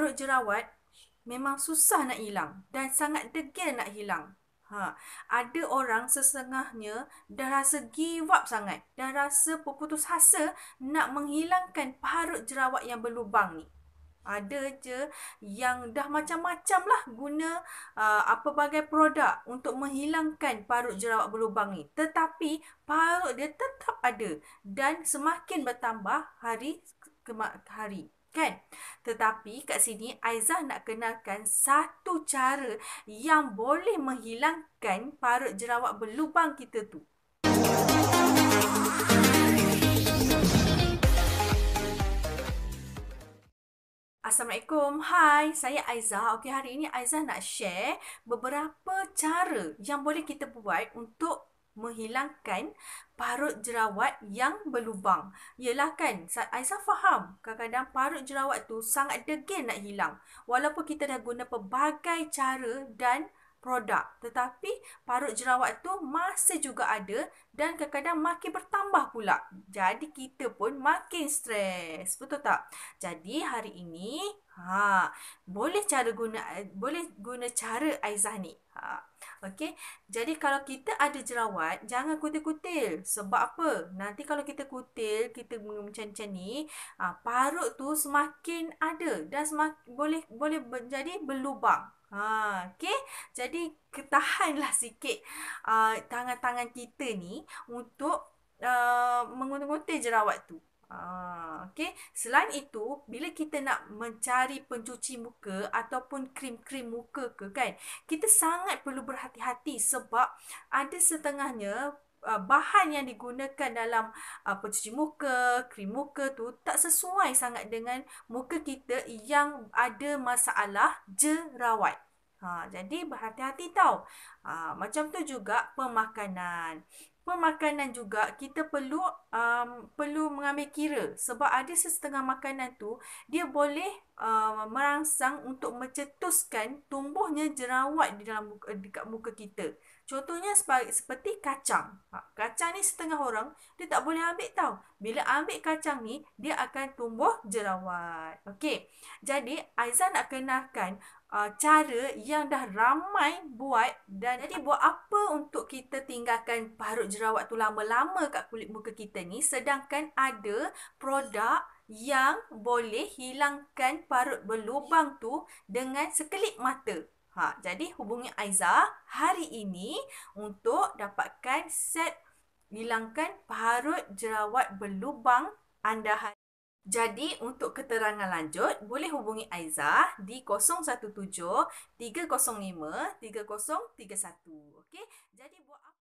perut jerawat memang susah nak hilang dan sangat degil nak hilang. Ha, ada orang sesengahnya dah rasa give up sangat, dah rasa berputus asa nak menghilangkan parut jerawat yang berlubang ni. Ada je yang dah macam-macam lah guna uh, apa bagai produk untuk menghilangkan parut jerawat berlubang ni. Tetapi parut dia tetap ada dan semakin bertambah hari ke hari kan? Tetapi kat sini Aizah nak kenalkan satu cara yang boleh menghilangkan parut jerawat berlubang kita tu. Assalamualaikum. Hai, saya Aiza. Okey, hari ini Aiza nak share beberapa cara yang boleh kita buat untuk menghilangkan parut jerawat yang berlubang. Yelah kan, Aisyah faham kadang-kadang parut jerawat tu sangat degil nak hilang. Walaupun kita dah guna pelbagai cara dan produk. Tetapi parut jerawat tu masih juga ada dan kadang-kadang makin bertambah pula. Jadi kita pun makin stres. Betul tak? Jadi hari ini Ha, boleh cara guna boleh guna cara Aizah ni. Ha. okay. Jadi kalau kita ada jerawat, jangan kutil-kutil. Sebab apa? Nanti kalau kita kutil, kita macam-macam ni, ha, parut tu semakin ada dan semakin, boleh boleh jadi berlubang. Ha, okay. Jadi ketahanlah sikit uh, tangan-tangan kita ni untuk uh, mengutil jerawat tu. Ah, okay. Selain itu, bila kita nak mencari pencuci muka ataupun krim-krim muka ke kan, kita sangat perlu berhati-hati sebab ada setengahnya ah, bahan yang digunakan dalam ah, pencuci muka, krim muka tu tak sesuai sangat dengan muka kita yang ada masalah jerawat. Ha, jadi berhati-hati tau. Ha, macam tu juga pemakanan. Pemakanan juga kita perlu um, perlu mengambil kira sebab ada sesetengah makanan tu dia boleh um, merangsang untuk mencetuskan tumbuhnya jerawat di dalam muka, dekat muka kita. Contohnya seperti kacang. Ha, kacang ni setengah orang dia tak boleh ambil tau. Bila ambil kacang ni dia akan tumbuh jerawat. Okey. Jadi Aizan nak kenalkan uh, cara yang dah ramai buat dan jadi buat apa untuk kita tinggalkan parut jerawat tu lama-lama kat kulit muka kita ni sedangkan ada produk yang boleh hilangkan parut berlubang tu dengan sekelip mata. Ha, jadi hubungi Aiza hari ini untuk dapatkan set hilangkan parut jerawat berlubang anda hari jadi untuk keterangan lanjut boleh hubungi Aiza di 017 305 3031. Okey. Jadi buat